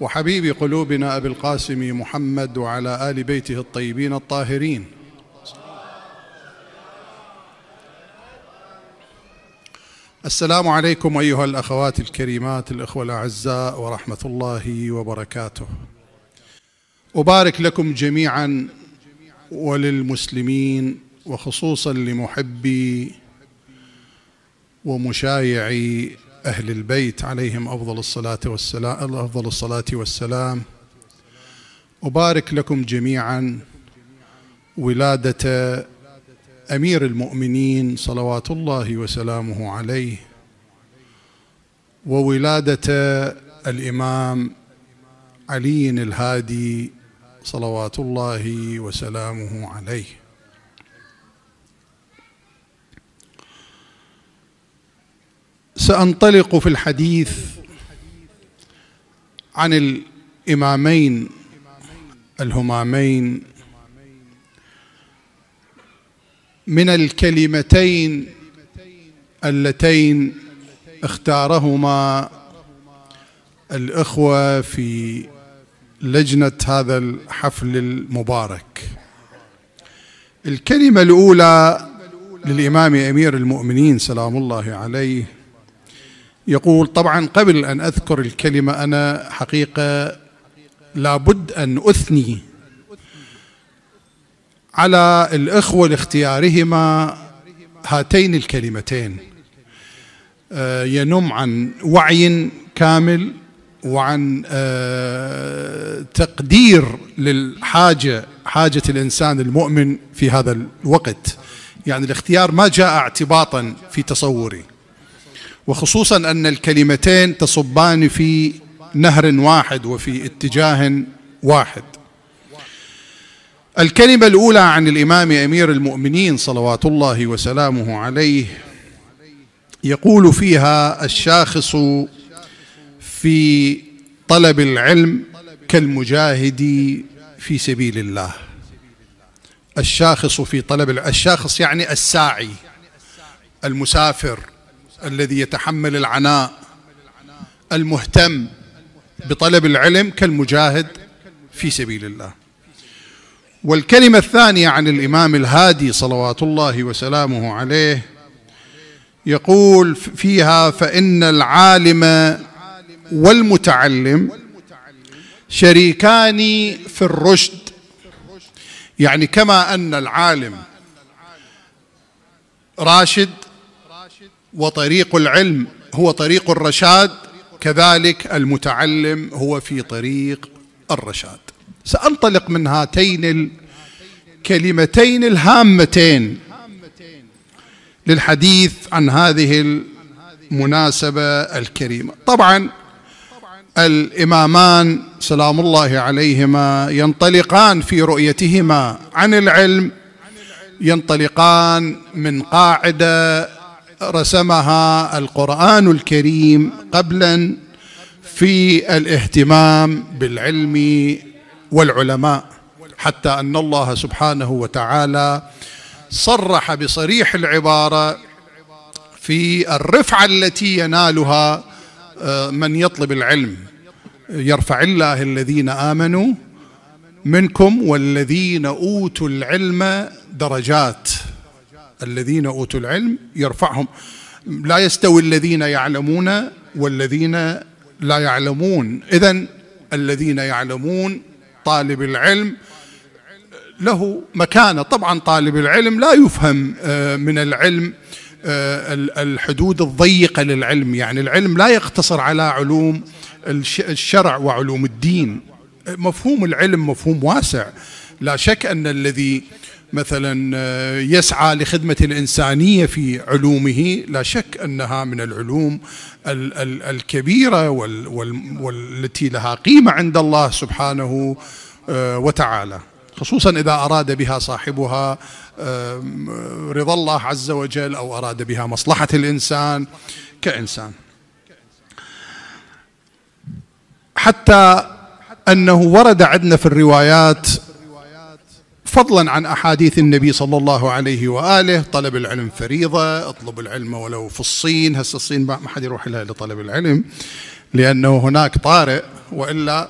وحبيب قلوبنا أبي القاسم محمد وعلى آل بيته الطيبين الطاهرين السلام عليكم أيها الأخوات الكريمات الإخوة الأعزاء ورحمة الله وبركاته أبارك لكم جميعا وللمسلمين وخصوصا لمحبي ومشايعي أهل البيت عليهم أفضل الصلاة والسلام أفضل الصلاة والسلام أبارك لكم جميعا ولادة أمير المؤمنين صلوات الله وسلامه عليه وولادة الإمام علي الهادي صلوات الله وسلامه عليه سانطلق في الحديث عن الامامين الهمامين من الكلمتين اللتين اختارهما الاخوه في لجنه هذا الحفل المبارك الكلمه الاولى للامام امير المؤمنين سلام الله عليه يقول طبعا قبل أن أذكر الكلمة أنا حقيقة لابد أن أثني على الإخوة لاختيارهما هاتين الكلمتين آه، ينم عن وعي كامل وعن آه، تقدير للحاجة حاجة الإنسان المؤمن في هذا الوقت يعني الاختيار ما جاء اعتباطا في تصوري وخصوصا أن الكلمتين تصبان في نهر واحد وفي اتجاه واحد الكلمة الأولى عن الإمام أمير المؤمنين صلوات الله وسلامه عليه يقول فيها الشاخص في طلب العلم كالمجاهد في سبيل الله الشاخص في طلب الشاخص يعني الساعي المسافر الذي يتحمل العناء المهتم بطلب العلم كالمجاهد في سبيل الله والكلمة الثانية عن الإمام الهادي صلوات الله وسلامه عليه يقول فيها فإن العالم والمتعلم شريكان في الرشد يعني كما أن العالم راشد وطريق العلم هو طريق الرشاد كذلك المتعلم هو في طريق الرشاد سانطلق من هاتين الكلمتين الهامتين للحديث عن هذه المناسبه الكريمه طبعا الامامان سلام الله عليهما ينطلقان في رؤيتهما عن العلم ينطلقان من قاعده رسمها القران الكريم قبلا في الاهتمام بالعلم والعلماء حتى ان الله سبحانه وتعالى صرح بصريح العباره في الرفعه التي ينالها آه، من يطلب العلم يرفع الله الذين امنوا منكم والذين اوتوا العلم درجات الذين أوتوا العلم يرفعهم لا يستوي الذين يعلمون والذين لا يعلمون إذا الذين يعلمون طالب العلم له مكانة طبعا طالب العلم لا يفهم آه، من العلم آه، الحدود الضيقة للعلم يعني العلم لا يقتصر على علوم الشرع وعلوم الدين مفهوم العلم مفهوم واسع لا شك أن الذي مثلا آه، يسعى لخدمة الإنسانية في علومه لا شك أنها من العلوم الكبيرة والتي لها قيمة عند الله سبحانه آه، وتعالى خصوصا إذا أراد بها صاحبها رضا الله عز وجل أو أراد بها مصلحة الإنسان كإنسان حتى أنه ورد عندنا في الروايات فضلا عن احاديث النبي صلى الله عليه واله طلب العلم فريضه اطلب العلم ولو في الصين هسه الصين ما حد يروح لها لطلب العلم لانه هناك طارئ والا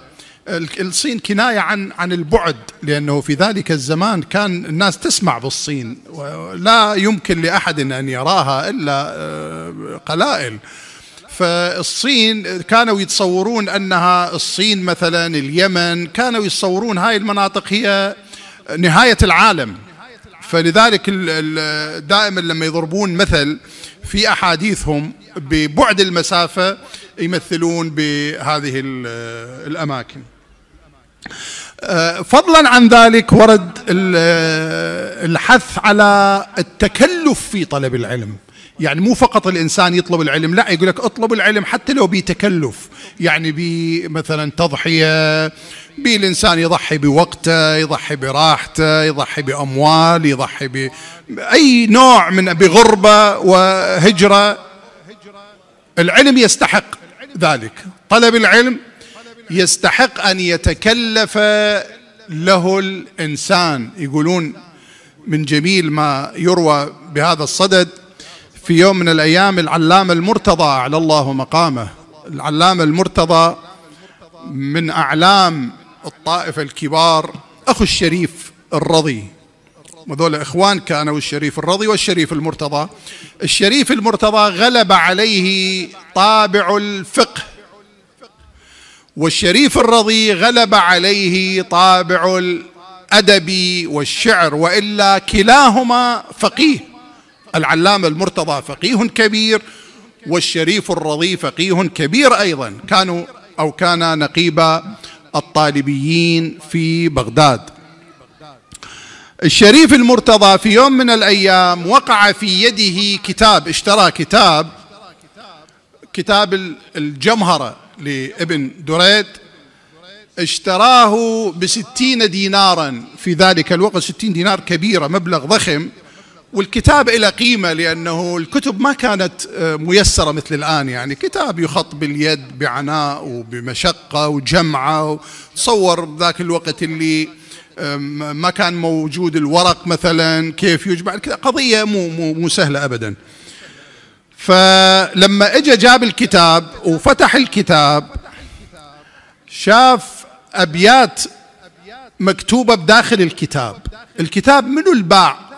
الصين كنايه عن عن البعد لانه في ذلك الزمان كان الناس تسمع بالصين ولا يمكن لاحد ان يراها الا آه، قلائل فالصين كانوا يتصورون انها الصين مثلا اليمن كانوا يتصورون هاي المناطق هي نهاية العالم فلذلك دائما لما يضربون مثل في أحاديثهم ببعد المسافة يمثلون بهذه الأماكن أه، فضلا عن ذلك ورد الحث على التكلف في طلب العلم يعني مو فقط الانسان يطلب العلم لا يقول لك اطلب العلم حتى لو بتكلف يعني بمثلا تضحيه بي الإنسان يضحي بوقته يضحي براحته يضحي بأموال يضحي بأي نوع من بغربة وهجرة العلم يستحق ذلك طلب العلم يستحق أن يتكلف له الإنسان يقولون من جميل ما يروى بهذا الصدد في يوم من الأيام العلامة المرتضى أعلى الله مقامه العلامة المرتضى من أعلام الطائفة الكبار أخو الشريف الرضي وذول إخوان كانوا الشريف الرضي والشريف المرتضى الشريف المرتضى غلب عليه طابع الفقه والشريف الرضي غلب عليه طابع الأدب والشعر وإلا كلاهما فقيه العلامة المرتضى فقيه كبير والشريف الرضي فقيه كبير أيضا كانوا أو كان نقيبا الطالبيين في بغداد الشريف المرتضى في يوم من الأيام وقع في يده كتاب اشترى كتاب كتاب الجمهرة لابن دريد اشتراه بستين دينارا في ذلك الوقت ستين دينار كبيرة مبلغ ضخم والكتاب إلى قيمة لأنه الكتب ما كانت آه، ميسرة مثل الآن يعني كتاب يخط باليد بعناء وبمشقة وجمعة تصور ذاك الوقت اللي آه، ما كان موجود الورق مثلا كيف يجمع قضية مو, مو, مو سهلة أبدا فلما اجى جاب الكتاب وفتح الكتاب شاف أبيات مكتوبة بداخل الكتاب الكتاب منو الباع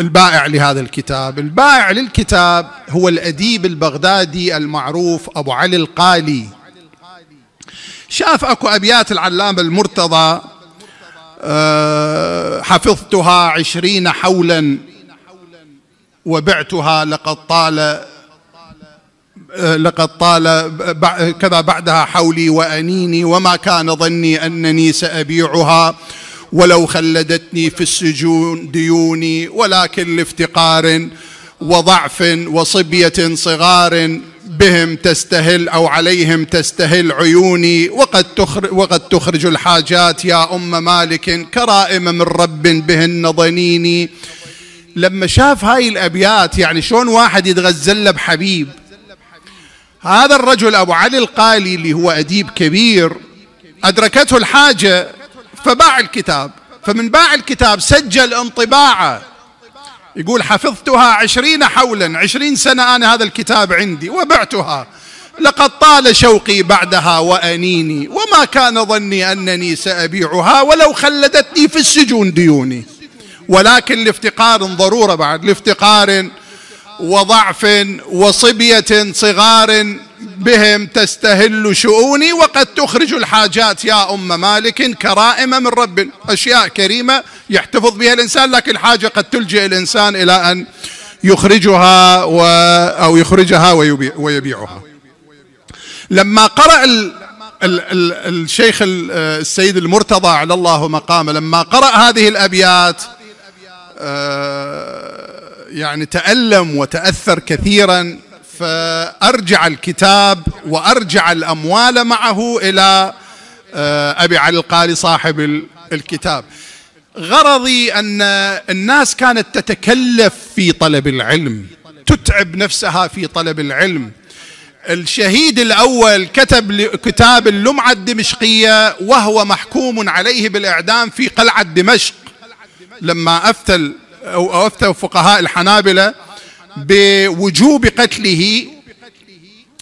البائع لهذا الكتاب البائع للكتاب هو الأديب البغدادي المعروف أبو علي القالي شاف أكو أبيات العلامة المرتضى آه، حفظتها عشرين حولا وبعتها لقد طال آه، لقد طال كذا بعدها حولي وأنيني وما كان ظني أنني سأبيعها ولو خلدتني في السجون ديوني ولكن لافتقار وضعف وصبية صغار بهم تستهل أو عليهم تستهل عيوني وقد, تخرج وقد تخرج الحاجات يا أم مالك كرائم من رب بهن ظنيني لما شاف هاي الأبيات يعني شلون واحد يتغزل بحبيب هذا الرجل أبو علي القالي اللي هو أديب كبير أدركته الحاجة فباع الكتاب فمن باع الكتاب سجل انطباعه يقول حفظتها عشرين حولا عشرين سنة أنا هذا الكتاب عندي وبعتها لقد طال شوقي بعدها وأنيني وما كان ظني أنني سأبيعها ولو خلدتني في السجون ديوني ولكن لافتقار ضرورة بعد لافتقار وضعف وصبية صغار بهم تستهل شؤوني وقد تخرج الحاجات يا أم مالك كرائمة من رب أشياء كريمة يحتفظ بها الإنسان لكن الحاجة قد تلجئ الإنسان إلى أن يخرجها و أو يخرجها ويبيع ويبيعها لما قرأ ال ال ال الشيخ السيد المرتضى على الله مقامه لما قرأ هذه الأبيات آه، يعني تألم وتأثر كثيرا فأرجع الكتاب وأرجع الأموال معه إلى آه، أبي علي القاري صاحب الكتاب غرضي أن الناس كانت تتكلف في طلب العلم تتعب نفسها في طلب العلم الشهيد الأول كتب كتاب اللمعة الدمشقية وهو محكوم عليه بالإعدام في قلعة دمشق لما أفتى أو أفتى فقهاء الحنابلة بوجوب قتله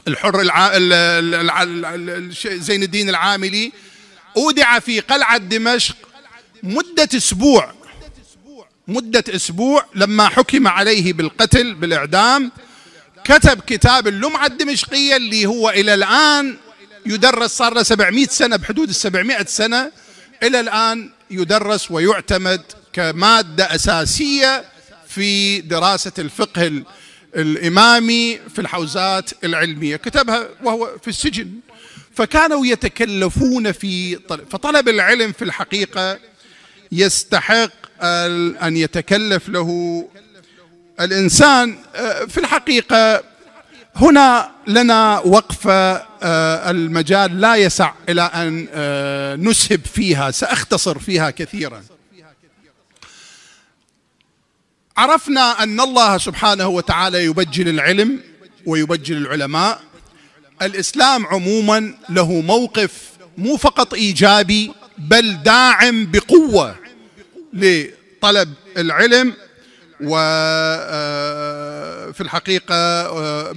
الحر الع... ال... ال... ال... زين الدين العاملي أودع في قلعة دمشق مدة أسبوع مدة أسبوع لما حكم عليه بالقتل بالإعدام كتب كتاب اللمعة الدمشقية اللي هو إلى الآن يدرس صار له 700 سنة بحدود ال 700 سنة إلى الآن يدرس ويعتمد كمادة أساسية في دراسة الفقه الإمامي في الحوزات العلمية كتبها وهو في السجن فكانوا يتكلفون في طلب فطلب العلم في الحقيقة يستحق أن يتكلف له الإنسان آه، في الحقيقة هنا لنا وقفة آه، المجال لا يسع إلى أن آه، نسهب فيها سأختصر فيها كثيراً عرفنا أن الله سبحانه وتعالى يبجل العلم ويبجل العلماء الإسلام عموما له موقف مو فقط إيجابي بل داعم بقوة لطلب العلم وفي آه، الحقيقة آه،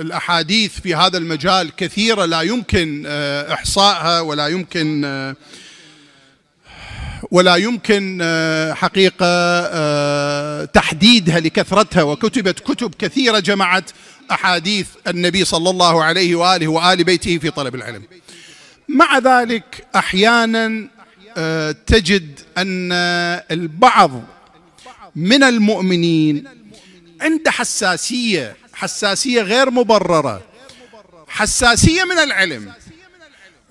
الأحاديث في هذا المجال كثيرة لا يمكن آه، إحصائها ولا يمكن ولا يمكن آه، حقيقة آه، تحديدها لكثرتها وكتبت كتب كثيرة جمعت أحاديث النبي صلى الله عليه وآله وآل بيته في طلب العلم مع ذلك أحيانا آه، تجد أن البعض من المؤمنين عنده حساسية حساسية غير مبررة حساسية من العلم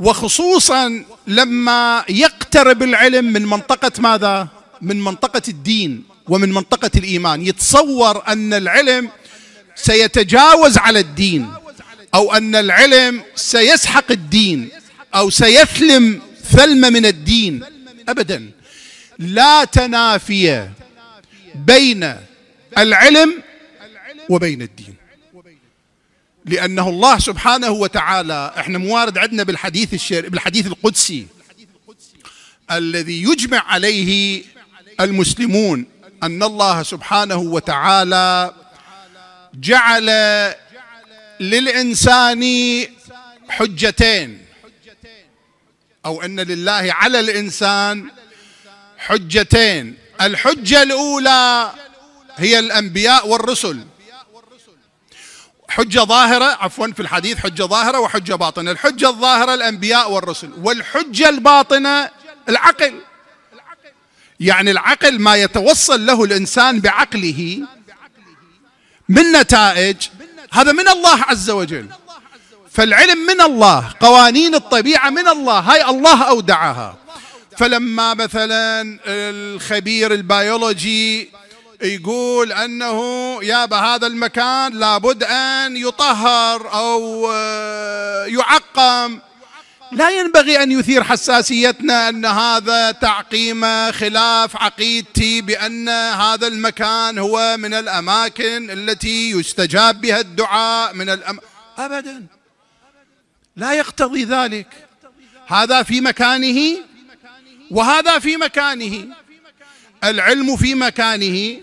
وخصوصا لما يقترب العلم من منطقة ماذا؟ من منطقة الدين ومن منطقة الإيمان يتصور أن العلم سيتجاوز على الدين أو أن العلم سيسحق الدين أو سيثلم ثلمة من الدين أبدا لا تنافي بين العلم وبين الدين لأنه الله سبحانه وتعالى احنا موارد عندنا بالحديث الشر... بالحديث القدسي الذي يجمع عليه المسلمون أن الله سبحانه وتعالى جعل للإنسان حجتين أو أن لله على الإنسان حجتين الحجة الأولى هي الأنبياء والرسل حجة ظاهرة عفوا في الحديث حجة ظاهرة وحجة باطنة الحجة الظاهرة الأنبياء والرسل والحجة الباطنة العقل يعني العقل ما يتوصل له الإنسان بعقله من نتائج هذا من الله عز وجل فالعلم من الله قوانين الطبيعة من الله هاي الله أودعها فلما مثلا الخبير البيولوجي يقول أنه يابا هذا المكان لابد أن يطهر أو آه، يعقم لا ينبغي أن يثير حساسيتنا أن هذا تعقيمة خلاف عقيدتي بأن هذا المكان هو من الأماكن التي يستجاب بها الدعاء من الأم... أبدا لا يقتضي ذلك هذا في مكانه وهذا في مكانه العلم في مكانه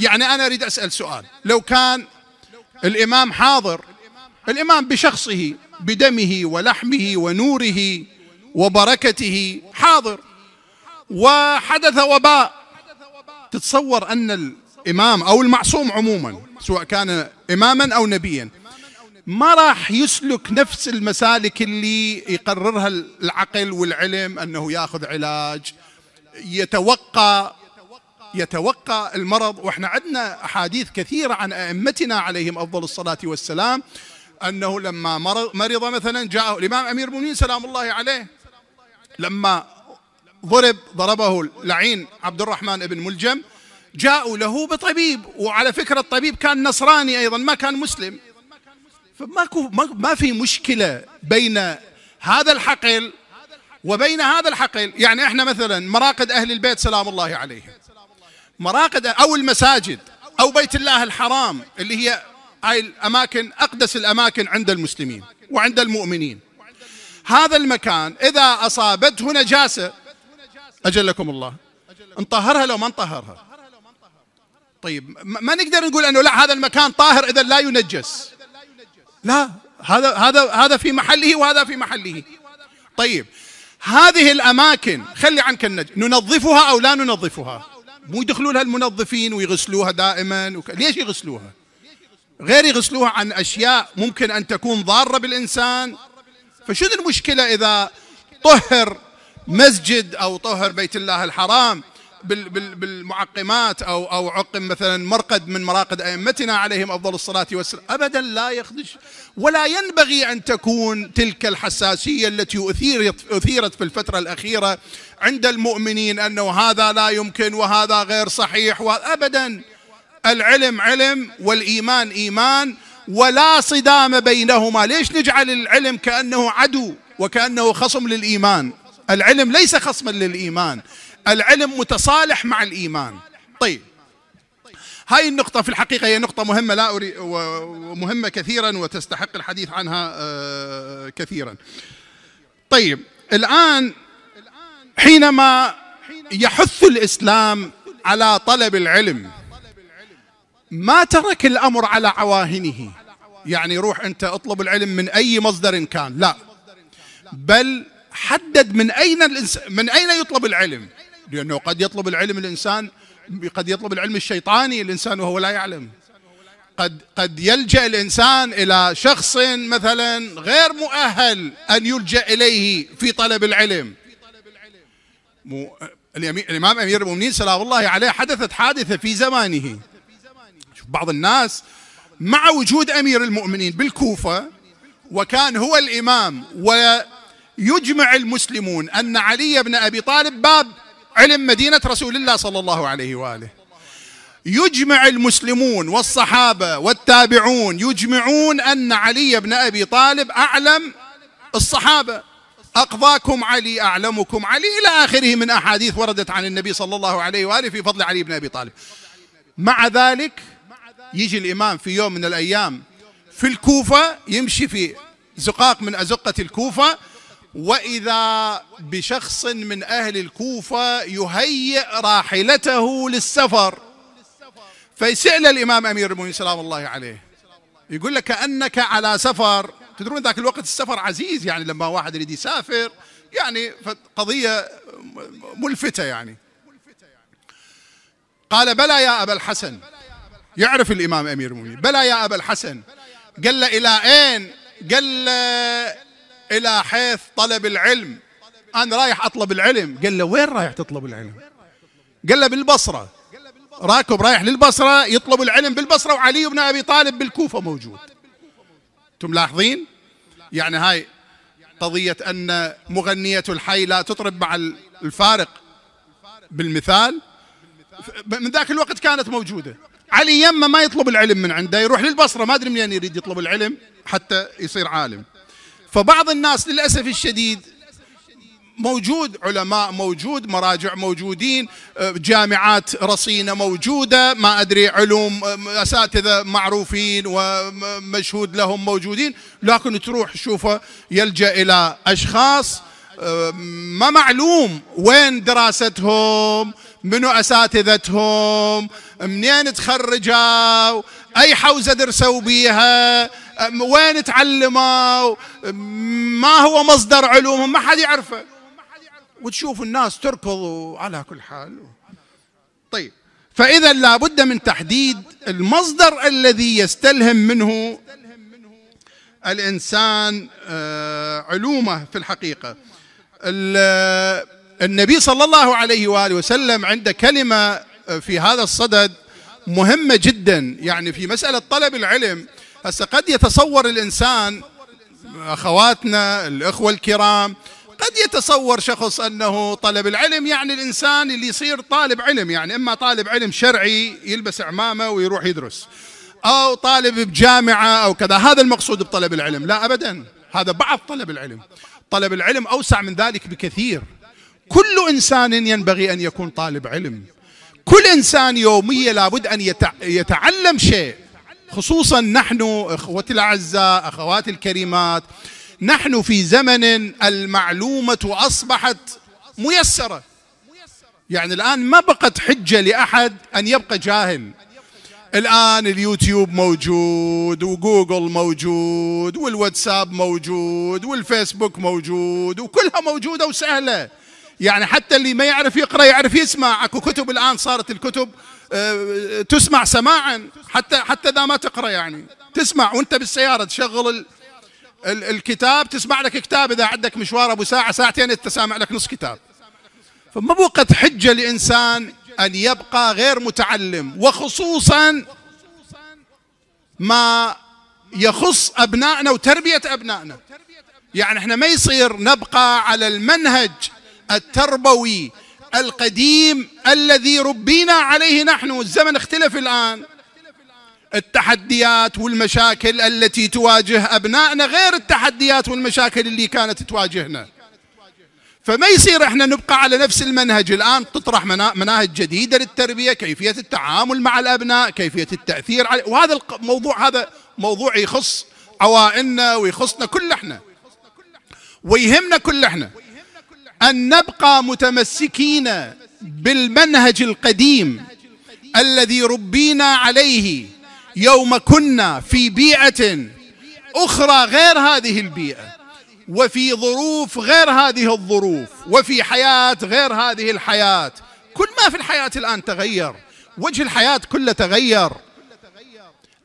يعني أنا أريد أسأل سؤال لو كان الإمام حاضر الإمام بشخصه بدمه ولحمه ونوره وبركته حاضر وحدث وباء تتصور أن الإمام أو المعصوم عموما سواء كان إماما أو نبيا ما راح يسلك نفس المسالك اللي يقررها العقل والعلم أنه يأخذ علاج يتوقع يتوقى المرض واحنا عندنا احاديث كثيره عن ائمتنا عليهم افضل الصلاه والسلام انه لما مرض مثلا جاءه الامام امير المؤمنين سلام الله عليه لما ضرب ضربه اللعين عبد الرحمن بن ملجم جاءوا له بطبيب وعلى فكره الطبيب كان نصراني ايضا ما كان مسلم فماكو ما في مشكله بين هذا الحقل وبين هذا الحقل يعني احنا مثلا مراقد اهل البيت سلام الله عليهم مراقد أو المساجد أو بيت الله الحرام اللي هي هاي الأماكن أقدس الأماكن عند المسلمين وعند المؤمنين هذا المكان إذا أصابته نجاسة أجلكم الله نطهرها لو ما نطهرها طيب ما نقدر نقول أنه لا هذا المكان طاهر إذا لا ينجس لا هذا هذا هذا في محله وهذا في محله طيب هذه الأماكن خلي عنك النجس ننظفها أو لا ننظفها مو يدخلوا لها المنظفين ويغسلوها دائما وك... ليش يغسلوها غير يغسلوها عن أشياء ممكن أن تكون ضارة بالإنسان فشنو المشكلة إذا طهر مسجد أو طهر بيت الله الحرام بالمعقمات او او عقم مثلا مرقد من مراقد ائمتنا عليهم افضل الصلاه والسلام ابدا لا يخدش ولا ينبغي ان تكون تلك الحساسيه التي اثيرت اثيرت في الفتره الاخيره عند المؤمنين انه هذا لا يمكن وهذا غير صحيح ابدا العلم علم والايمان ايمان ولا صدام بينهما ليش نجعل العلم كانه عدو وكانه خصم للايمان العلم ليس خصما للايمان العلم متصالح مع الإيمان طيب هاي النقطة في الحقيقة هي نقطة مهمة لا أري ومهمة كثيرا وتستحق الحديث عنها آه، كثيرا طيب الآن حينما يحث الإسلام على طلب العلم ما ترك الأمر على عواهنه يعني روح أنت اطلب العلم من أي مصدر كان لا بل حدد من أين من أين يطلب العلم لأنه قد يطلب العلم الإنسان قد يطلب العلم الشيطاني الإنسان وهو لا يعلم قد قد يلجأ الإنسان إلى شخص مثلا غير مؤهل أن يلجأ إليه في طلب العلم مو الإمام أمير المؤمنين سلام الله عليه حدثت حادثة في زمانه بعض الناس مع وجود أمير المؤمنين بالكوفة وكان هو الإمام ويجمع المسلمون أن علي بن أبي طالب باب علم مدينة رسول الله صلى الله عليه وآله يجمع المسلمون والصحابة والتابعون يجمعون أن علي بن أبي طالب أعلم الصحابة أقضاكم علي أعلمكم علي إلى آخره من أحاديث وردت عن النبي صلى الله عليه وآله في فضل علي بن أبي طالب مع ذلك يجي الإمام في يوم من الأيام في الكوفة يمشي في زقاق من أزقة الكوفة واذا بشخص من اهل الكوفه يهيئ راحلته للسفر فيسال الامام امير المؤمنين سلام الله عليه يقول لك كانك على سفر تدرون ذاك الوقت السفر عزيز يعني لما واحد يريد يسافر يعني قضيه ملفته يعني قال بلى يا ابا الحسن يعرف الامام امير المؤمنين بلى يا ابا الحسن قال له الى اين قال له إلى حيث طلب العلم أنا رايح أطلب العلم قال له وين رايح تطلب العلم قال له بالبصرة راكب رايح للبصرة يطلب العلم بالبصرة وعلي بن أبي طالب بالكوفة موجود أنتم ملاحظين يعني هاي قضية أن مغنية الحي لا تطرب مع الفارق بالمثال من ذاك الوقت كانت موجودة علي يما ما يطلب العلم من عنده يروح للبصرة ما أدري منين يريد يطلب العلم حتى يصير عالم فبعض الناس للأسف الشديد موجود علماء موجود مراجع موجودين آه، جامعات رصينة موجودة ما أدري علوم آه، أساتذة معروفين ومشهود لهم موجودين لكن تروح شوفه يلجأ إلى أشخاص آه، ما معلوم وين دراستهم منو أساتذتهم منين تخرجوا أي حوزة درسوا بيها وين تعلموا ما هو مصدر علومهم ما حد يعرفه وتشوف الناس تركض على كل حال طيب فإذا لابد من تحديد المصدر الذي يستلهم منه الإنسان آه، علومه في الحقيقة النبي صلى الله عليه وآله وسلم عنده كلمة في هذا الصدد مهمة جدا يعني في مسألة طلب العلم هسه قد يتصور الإنسان أخواتنا الإخوة الكرام قد يتصور شخص أنه طلب العلم يعني الإنسان اللي يصير طالب علم يعني إما طالب علم شرعي يلبس عمامة ويروح يدرس أو طالب بجامعة أو كذا هذا المقصود بطلب العلم لا أبدا هذا بعض طلب العلم طلب العلم أوسع من ذلك بكثير كل إنسان ينبغي أن يكون طالب علم كل إنسان يوميا لابد أن يتعلم شيء خصوصا نحن اخوتي الاعزاء اخواتي الكريمات نحن في زمن المعلومه اصبحت ميسره يعني الان ما بقت حجه لاحد ان يبقى جاهل الان اليوتيوب موجود وجوجل موجود والواتساب موجود والفيسبوك موجود وكلها موجوده وسهله يعني حتى اللي ما يعرف يقرا يعرف يسمع اكو كتب الان صارت الكتب آه، تسمع سماعا حتى حتى اذا ما تقرا يعني تسمع وانت بالسياره تشغل الكتاب تسمع لك كتاب اذا عندك مشوار ابو ساعه ساعتين انت سامع لك نص كتاب فما بوقت حجه لانسان ان يبقى غير متعلم وخصوصا ما يخص ابنائنا وتربيه ابنائنا يعني احنا ما يصير نبقى على المنهج التربوي القديم الذي ربينا عليه نحن الزمن اختلف الآن التحديات والمشاكل التي تواجه أبنائنا غير التحديات والمشاكل اللي كانت تواجهنا فما يصير احنا نبقى على نفس المنهج الآن تطرح مناهج جديدة للتربية كيفية التعامل مع الأبناء كيفية التأثير على وهذا الموضوع هذا موضوع يخص عوائلنا ويخصنا كل احنا ويهمنا كل احنا ان نبقى متمسكين بالمنهج القديم الذي ربينا عليه يوم كنا في بيئه اخرى غير هذه البيئه وفي ظروف غير هذه الظروف وفي حياه غير هذه الحياه كل ما في الحياه الان تغير وجه الحياه كله تغير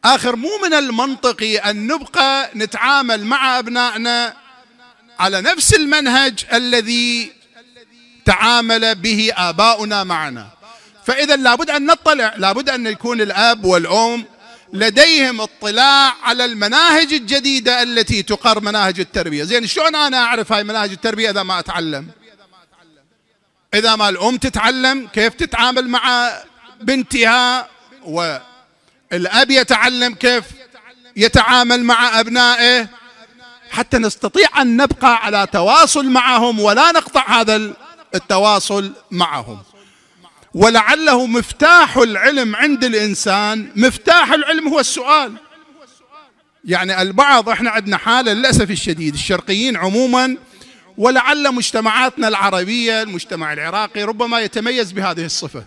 آخر مو من المنطقي أن نبقى نتعامل مع أبنائنا على نفس المنهج الذي تعامل به آباؤنا معنا فإذا لابد أن نطلع لابد أن يكون الأب والأم لديهم اطلاع على المناهج الجديدة التي تقر مناهج التربية زين شلون أنا أعرف هاي مناهج التربية إذا ما أتعلم إذا ما الأم تتعلم كيف تتعامل مع بنتها والأب يتعلم كيف يتعامل مع أبنائه حتى نستطيع أن نبقى على تواصل معهم ولا نقطع هذا التواصل معهم ولعله مفتاح العلم عند الإنسان مفتاح العلم هو السؤال يعني البعض احنا عندنا حالة للأسف الشديد الشرقيين عموما ولعل مجتمعاتنا العربية المجتمع العراقي ربما يتميز بهذه الصفة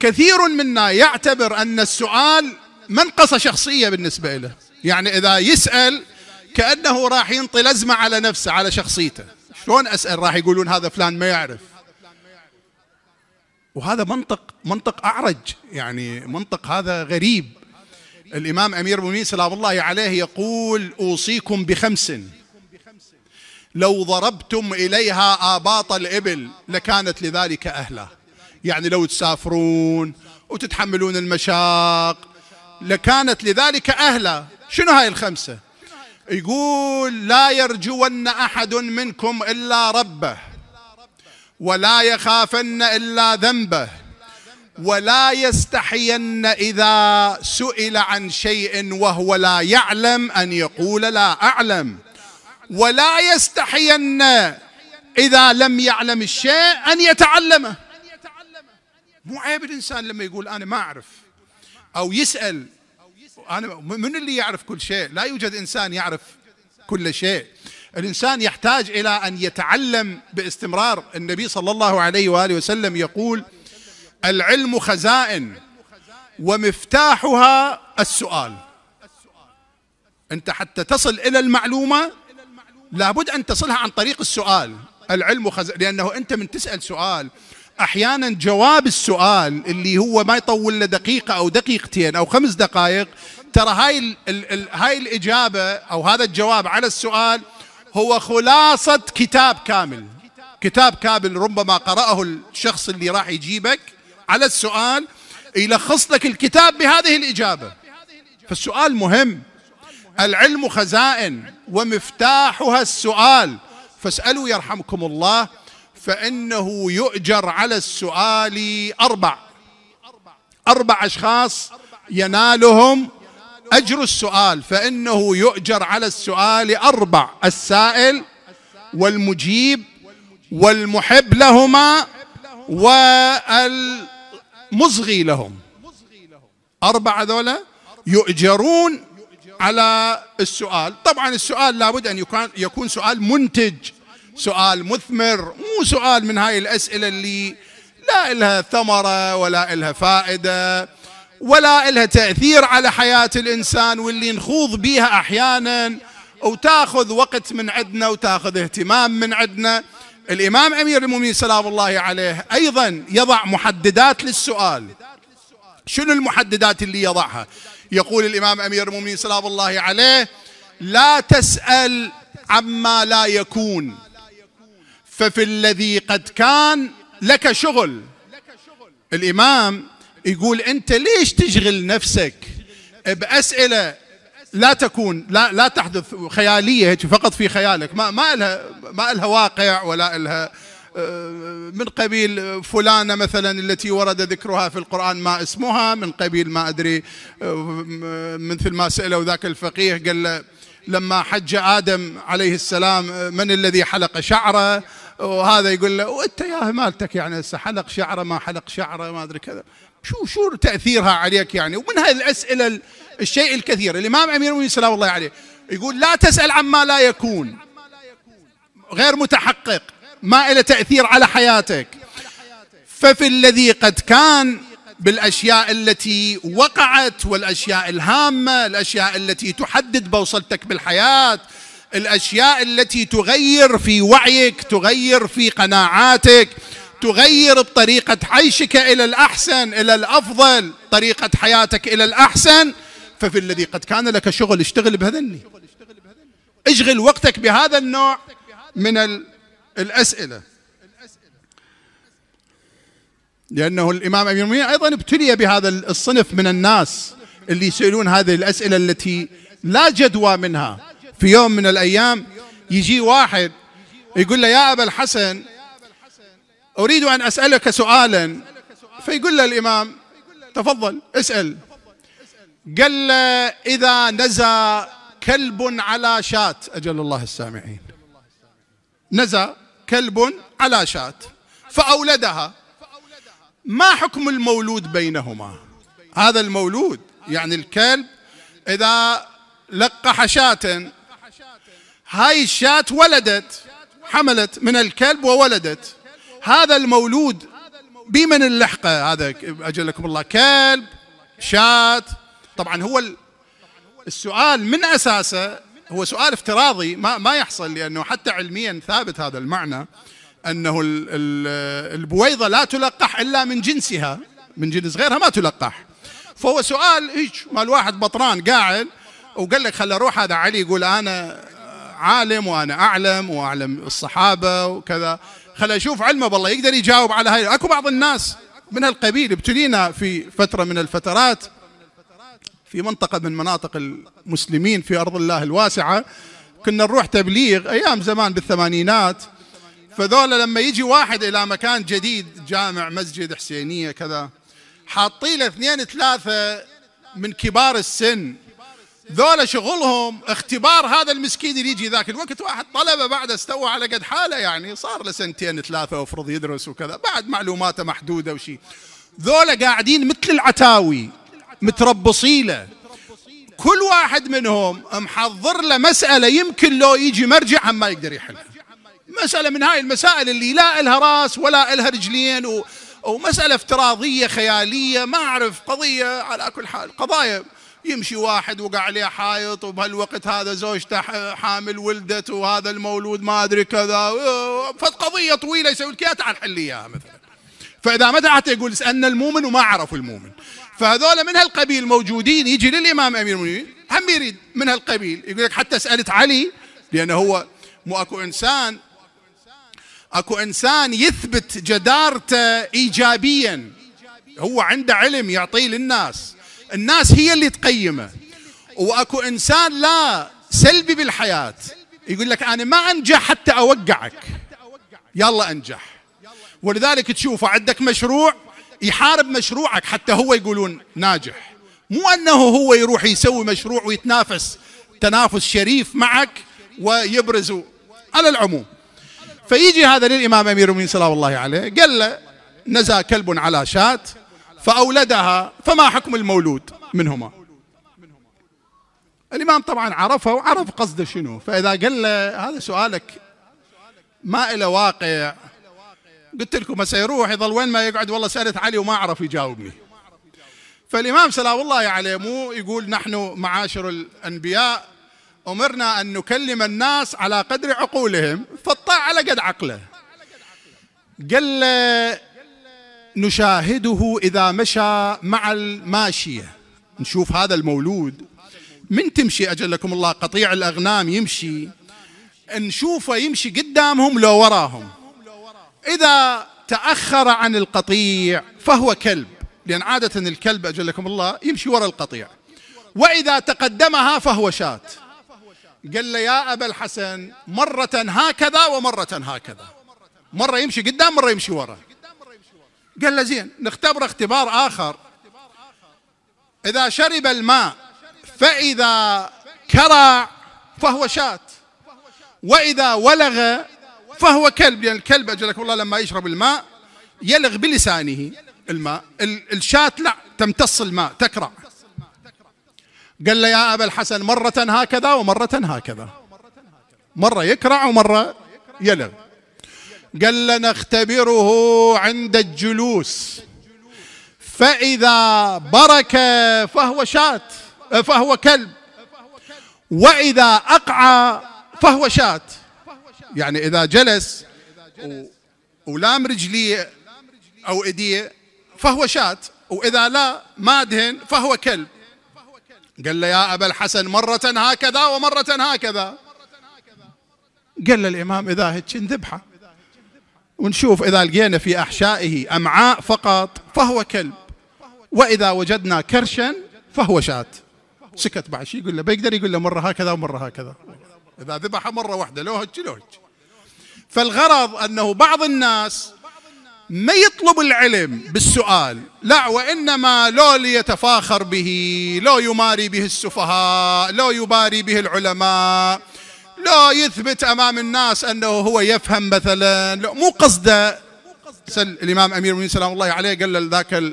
كثير منا يعتبر أن السؤال منقص شخصية بالنسبة له يعني إذا يسأل كأنه راح ينطي لزمة على نفسه على شخصيته شلون أسأل راح يقولون هذا فلان ما يعرف وهذا منطق منطق أعرج يعني منطق هذا غريب الإمام أمير المؤمنين سلام الله عليه يقول أوصيكم بخمس لو ضربتم إليها آباط الإبل لكانت لذلك أهلا يعني لو تسافرون وتتحملون المشاق لكانت لذلك أهلا شنو هاي الخمسة يقول لا يرجون احد منكم الا ربه ولا يخافن الا ذنبه ولا يستحين اذا سئل عن شيء وهو لا يعلم ان يقول لا اعلم ولا يستحين اذا لم يعلم الشيء ان يتعلمه مو عيب الانسان لما يقول انا ما اعرف او يسال أنا من اللي يعرف كل شيء لا يوجد إنسان يعرف كل شيء الإنسان يحتاج إلى أن يتعلم باستمرار النبي صلى الله عليه وآله وسلم يقول العلم خزائن ومفتاحها السؤال أنت حتى تصل إلى المعلومة لابد أن تصلها عن طريق السؤال العلم خزائن لأنه أنت من تسأل سؤال احيانا جواب السؤال اللي هو ما يطول له دقيقه او دقيقتين او خمس دقائق ترى هاي الـ الـ الـ هاي الاجابه او هذا الجواب على السؤال هو خلاصه كتاب كامل كتاب كامل ربما قراه الشخص اللي راح يجيبك على السؤال يلخص لك الكتاب بهذه الاجابه فالسؤال مهم العلم خزائن ومفتاحها السؤال فاسالوا يرحمكم الله فإنه يؤجر على السؤال أربع أربع أشخاص ينالهم أجر السؤال فإنه يؤجر على السؤال أربع السائل والمجيب والمحب لهما والمصغي لهم أربعة ذولا يؤجرون على السؤال طبعا السؤال لابد أن يكون, يكون سؤال منتج سؤال مثمر مو سؤال من هاي الأسئلة اللي لا إلها ثمرة ولا إلها فائدة ولا إلها تأثير على حياة الإنسان واللي نخوض بيها أحيانا وتاخذ وقت من عندنا وتاخذ اهتمام من عندنا الإمام أمير المؤمنين سلام الله عليه أيضا يضع محددات للسؤال شنو المحددات اللي يضعها يقول الإمام أمير المؤمنين سلام الله عليه لا تسأل عما لا يكون ففي الذي قد كان لك شغل الإمام يقول أنت ليش تشغل نفسك بأسئلة لا تكون لا لا تحدث خيالية فقط في خيالك ما ما لها ما لها واقع ولا لها آه، من قبيل فلانة مثلا التي ورد ذكرها في القرآن ما اسمها من قبيل ما أدري آه، مثل ما سأله ذاك الفقيه قال له لما حج آدم عليه السلام آه، من الذي حلق شعره وهذا يقول له وانت يا مالتك يعني هسه حلق شعره ما حلق شعره ما ادري كذا شو شو تاثيرها عليك يعني ومن هذه الاسئله الشيء الكثير الامام امير المؤمنين سلام الله عليه يقول لا تسال عما لا يكون غير متحقق ما له تاثير على حياتك ففي الذي قد كان بالاشياء التي وقعت والاشياء الهامه الاشياء التي تحدد بوصلتك بالحياه الاشياء التي تغير في وعيك تغير في قناعاتك تغير بطريقه عيشك الى الاحسن الى الافضل طريقه حياتك الى الاحسن ففي الذي قد كان لك شغل اشتغل بهذني اشغل وقتك بهذا النوع من الاسئله لانه الامام امير المؤمنين ايضا ابتلي بهذا الصنف من الناس اللي يسالون هذه الاسئله التي لا جدوى منها في يوم من الأيام يجي واحد يقول له يا أبا الحسن أريد أن أسألك سؤالا فيقول له الإمام تفضل اسأل قال له إذا نزى كلب على شاة أجل الله السامعين نزى كلب على شاة فأولدها ما حكم المولود بينهما هذا المولود يعني الكلب إذا لقح شاة هاي الشاة ولدت حملت من الكلب وولدت هذا المولود بمن اللحقة هذا أجلكم الله كلب شاة طبعا هو السؤال من أساسه هو سؤال افتراضي ما, ما يحصل لأنه حتى علميا ثابت هذا المعنى أنه البويضة لا تلقح إلا من جنسها من جنس غيرها ما تلقح فهو سؤال هيك مال واحد بطران قاعد وقال لك خل اروح هذا علي يقول انا عالم وانا اعلم واعلم الصحابه وكذا خل اشوف علمه بالله يقدر يجاوب على هاي اكو بعض الناس من هالقبيل ابتلينا في فتره من الفترات في منطقه من مناطق المسلمين في ارض الله الواسعه كنا نروح تبليغ ايام زمان بالثمانينات فذولا لما يجي واحد الى مكان جديد جامع مسجد حسينيه كذا حاطين اثنين ثلاثه من كبار السن ذولا شغلهم اختبار هذا المسكين اللي يجي ذاك الوقت واحد طلبه بعد استوى على قد حاله يعني صار له سنتين ثلاثه وفرض يدرس وكذا بعد معلوماته محدوده وشي ذولا قاعدين مثل العتاوي متربصيله كل واحد منهم محضر له مساله يمكن لو يجي مرجع ما يقدر يحلها مساله من هاي المسائل اللي لا الها راس ولا الها رجلين ومساله افتراضيه خياليه ما اعرف قضيه على كل حال قضايا يمشي واحد وقع عليه حايط وبهالوقت هذا زوجته حامل ولدت وهذا المولود ما ادري كذا فقضيه طويله يسوي لك اياها تعال حل اياها مثلا فاذا ما تعال يقول اسالنا المؤمن وما عرفوا المؤمن فهذول من هالقبيل موجودين يجي للامام امير المؤمنين هم يريد من هالقبيل يقول لك حتى سالت علي لانه هو مو اكو انسان اكو انسان يثبت جدارته ايجابيا هو عنده علم يعطيه للناس الناس هي اللي تقيمه واكو انسان لا سلبي بالحياه يقول لك انا ما انجح حتى اوقعك يلا انجح ولذلك تشوفه عندك مشروع يحارب مشروعك حتى هو يقولون ناجح مو انه هو يروح يسوي مشروع ويتنافس تنافس شريف معك ويبرز على العموم فيجي هذا للامام امير المؤمنين صلى الله عليه قال له نزى كلب على شات فأولدها فما حكم المولود منهما الإمام طبعا عرفه وعرف قصده شنو فإذا قال له هذا سؤالك ما إلى واقع قلت لكم ما سيروح يظل وين ما يقعد والله سألت علي وما عرف يجاوبني فالإمام سلام الله عليه مو يقول نحن معاشر الأنبياء أمرنا أن نكلم الناس على قدر عقولهم فالطاعة على قد عقله قال له نشاهده إذا مشى مع الماشية نشوف هذا المولود من تمشي أجلكم الله قطيع الأغنام يمشي نشوفه يمشي قدامهم لو وراهم إذا تأخر عن القطيع فهو كلب لأن عادة الكلب أجلكم الله يمشي وراء القطيع وإذا تقدمها فهو شاة قال له يا أبا الحسن مرة هكذا ومرة هكذا مرة يمشي قدام مرة يمشي ورا قال له زين نختبر اختبار آخر إذا شرب الماء فإذا كرع فهو شاة وإذا ولغ فهو كلب لأن يعني الكلب أجلك والله لما يشرب الماء يلغ بلسانه الماء الشاة لا تمتص الماء تكرع قال له يا أبا الحسن مرة هكذا ومرة هكذا مرة يكرع ومرة يلغ قال لنا اختبره عند الجلوس فإذا برك فهو شاة فهو كلب وإذا أقعى فهو شاة يعني إذا جلس ولام رجليه أو إيديه فهو شاة وإذا لا ما دهن فهو كلب قال له يا أبا الحسن مرة هكذا ومرة هكذا قال له الإمام إذا هتشن ذبحه ونشوف إذا لقينا في أحشائه أمعاء فقط فهو كلب وإذا وجدنا كرشا فهو شاة سكت بعد شيء يقول له بيقدر يقول له مرة هكذا ومرة هكذا إذا ذبح مرة واحدة لو هج لو هج فالغرض أنه بعض الناس ما يطلب العلم بالسؤال لا وإنما لو ليتفاخر به لو يماري به السفهاء لو يباري به العلماء لا يثبت أمام الناس أنه هو يفهم مثلا لا مو قصده الإمام أمير المؤمنين سلام الله عليه قال ذاك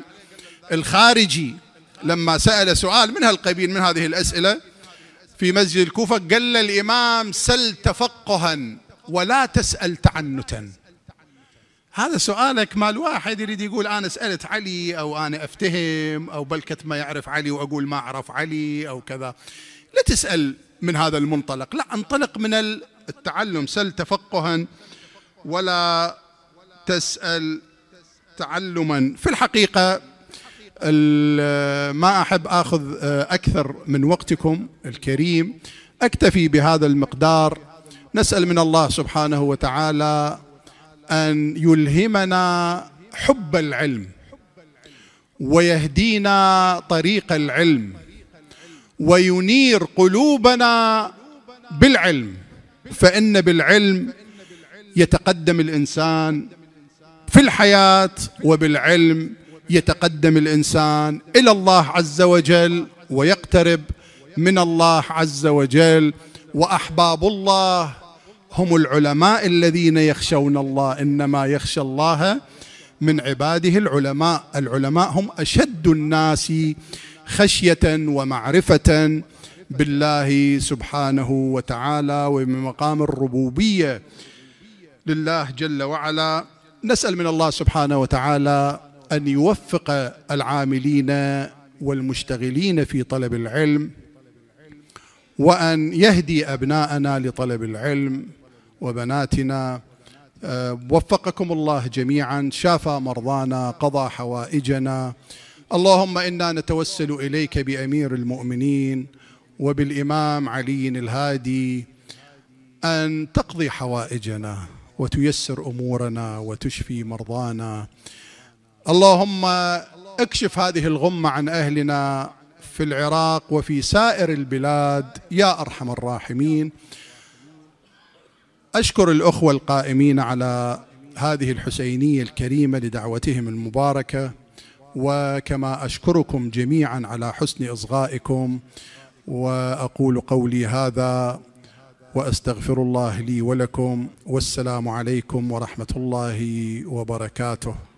الخارجي لما سأل سؤال من هالقبيل من هذه الأسئلة في مسجد الكوفة قال الإمام سل تفقها ولا تسأل تعنتا هذا سؤالك مال واحد يريد يقول انا سالت علي او انا افتهم او بلكت ما يعرف علي واقول ما اعرف علي او كذا لا تسال من هذا المنطلق لا انطلق من التعلم سل تفقها ولا تسال تعلما في الحقيقه ما احب اخذ آه، اكثر من وقتكم الكريم اكتفي بهذا المقدار نسال من الله سبحانه وتعالى ان يلهمنا حب العلم ويهدينا طريق العلم وينير قلوبنا بالعلم فان بالعلم يتقدم الانسان في الحياه وبالعلم يتقدم الانسان الى الله عز وجل ويقترب من الله عز وجل واحباب الله هم العلماء الذين يخشون الله انما يخشى الله من عباده العلماء العلماء هم اشد الناس خشيه ومعرفه بالله سبحانه وتعالى ومن مقام الربوبيه لله جل وعلا نسال من الله سبحانه وتعالى ان يوفق العاملين والمشتغلين في طلب العلم وان يهدي ابناءنا لطلب العلم وبناتنا آه، وفقكم الله جميعا شافى مرضانا قضى حوائجنا اللهم انا نتوسل اليك بامير المؤمنين وبالامام علي الهادي ان تقضي حوائجنا وتيسر امورنا وتشفي مرضانا اللهم اكشف هذه الغمه عن اهلنا في العراق وفي سائر البلاد يا ارحم الراحمين أشكر الأخوة القائمين على هذه الحسينية الكريمة لدعوتهم المباركة وكما أشكركم جميعا على حسن إصغائكم وأقول قولي هذا واستغفر الله لي ولكم والسلام عليكم ورحمه الله وبركاته